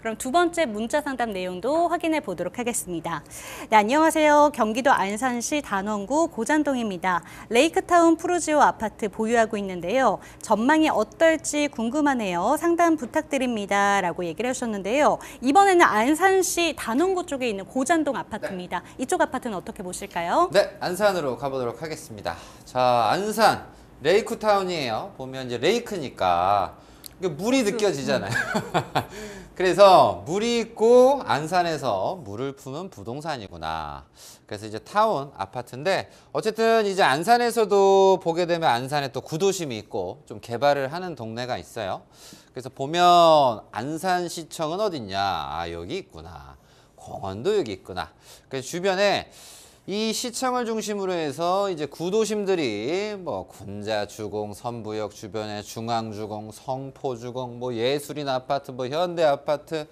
그럼 두 번째 문자 상담 내용도 확인해 보도록 하겠습니다. 네, 안녕하세요. 경기도 안산시 단원구 고잔동입니다. 레이크타운 프루지오 아파트 보유하고 있는데요. 전망이 어떨지 궁금하네요. 상담 부탁드립니다. 라고 얘기를 하셨는데요. 이번에는 안산시 단원구 쪽에 있는 고잔동 네. 아파트입니다. 네. 이쪽 아파트는 어떻게 보실까요? 네, 안산으로 가보도록 하겠습니다. 자, 안산 레이크타운이에요. 보면 이제 레이크니까 그 물이 그렇죠. 느껴지잖아요. 그래서 물이 있고 안산에서 물을 품은 부동산이구나. 그래서 이제 타운 아파트인데 어쨌든 이제 안산에서도 보게 되면 안산에 또 구도심이 있고 좀 개발을 하는 동네가 있어요. 그래서 보면 안산시청은 어딨냐? 아 여기 있구나. 공원도 여기 있구나. 그래서 주변에 이 시청을 중심으로 해서 이제 구도심들이 뭐 군자주공, 선부역 주변에 중앙주공, 성포주공, 뭐 예술인 아파트, 뭐 현대 아파트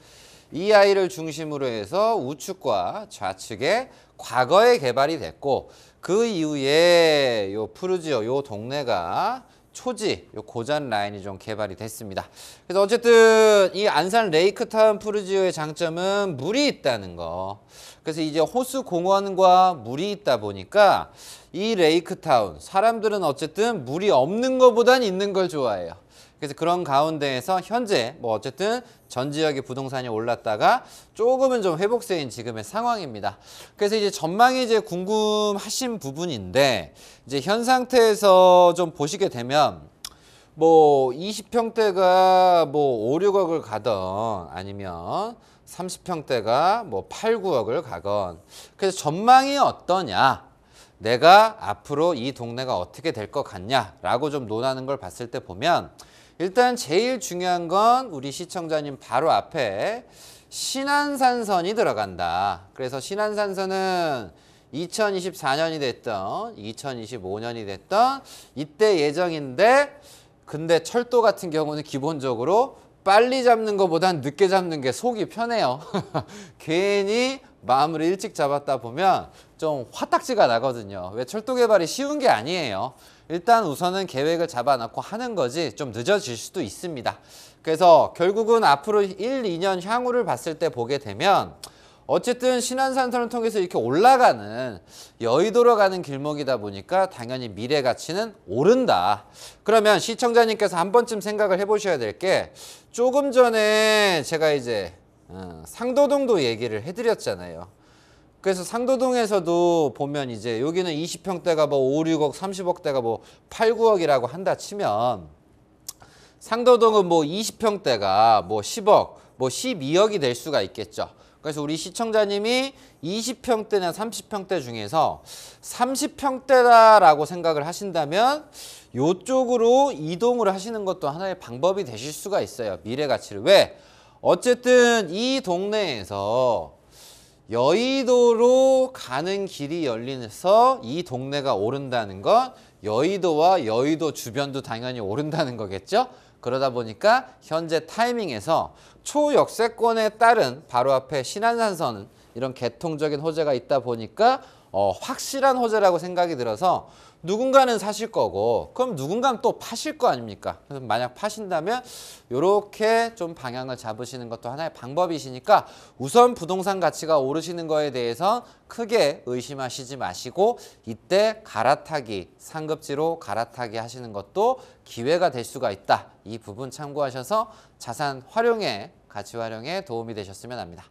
이 아이를 중심으로 해서 우측과 좌측에 과거에 개발이 됐고 그 이후에 요 푸르지오 요 동네가 초지 요 고잔 라인이 좀 개발이 됐습니다. 그래서 어쨌든 이 안산 레이크타운 푸르지오의 장점은 물이 있다는 거. 그래서 이제 호수 공원과 물이 있다 보니까 이 레이크타운 사람들은 어쨌든 물이 없는 것보단 있는 걸 좋아해요. 그래서 그런 가운데에서 현재 뭐 어쨌든 전 지역의 부동산이 올랐다가 조금은 좀 회복세인 지금의 상황입니다. 그래서 이제 전망이 이제 궁금하신 부분인데 이제 현 상태에서 좀 보시게 되면 뭐 20평대가 뭐 5, 6억을 가던 아니면 30평대가 뭐 8, 9억을 가건 그래서 전망이 어떠냐 내가 앞으로 이 동네가 어떻게 될 것 같냐라고 좀 논하는 걸 봤을 때 보면 일단 제일 중요한 건 우리 시청자님 바로 앞에 신한산선이 들어간다. 그래서 신한산선은 2024년이 됐던 2025년이 됐던 이때 예정인데 근데 철도 같은 경우는 기본적으로 빨리 잡는 것보단 늦게 잡는 게 속이 편해요. 괜히 마음을 일찍 잡았다 보면 좀 화딱지가 나거든요. 왜 철도 개발이 쉬운 게 아니에요. 일단 우선은 계획을 잡아놓고 하는 거지 좀 늦어질 수도 있습니다. 그래서 결국은 앞으로 1, 2년 향후를 봤을 때 보게 되면 어쨌든 신한산선을 통해서 이렇게 올라가는 여의도로 가는 길목이다 보니까 당연히 미래 가치는 오른다. 그러면 시청자님께서 한 번쯤 생각을 해보셔야 될 게 조금 전에 제가 이제 어, 상도동도 얘기를 해드렸잖아요. 그래서 상도동에서도 보면 이제 여기는 20평대가 뭐 5, 6억, 30억대가 뭐 8, 9억이라고 한다 치면 상도동은 뭐 20평대가 뭐 10억, 뭐 12억이 될 수가 있겠죠. 그래서 우리 시청자님이 20평대나 30평대 중에서 30평대다라고 생각을 하신다면 이쪽으로 이동을 하시는 것도 하나의 방법이 되실 수가 있어요. 미래 가치를. 왜? 어쨌든 이 동네에서 여의도로 가는 길이 열리면서 이 동네가 오른다는 건 여의도와 여의도 주변도 당연히 오른다는 거겠죠? 그러다 보니까 현재 타이밍에서 초역세권에 따른 바로 앞에 신한산선은 이런 개통적인 호재가 있다 보니까 어, 확실한 호재라고 생각이 들어서 누군가는 사실 거고 그럼 누군가는 또 파실 거 아닙니까? 그래서 만약 파신다면 이렇게 좀 방향을 잡으시는 것도 하나의 방법이시니까 우선 부동산 가치가 오르시는 거에 대해서 크게 의심하시지 마시고 이때 갈아타기 상급지로 갈아타기 하시는 것도 기회가 될 수가 있다. 이 부분 참고하셔서 자산 활용에 가치 활용에 도움이 되셨으면 합니다.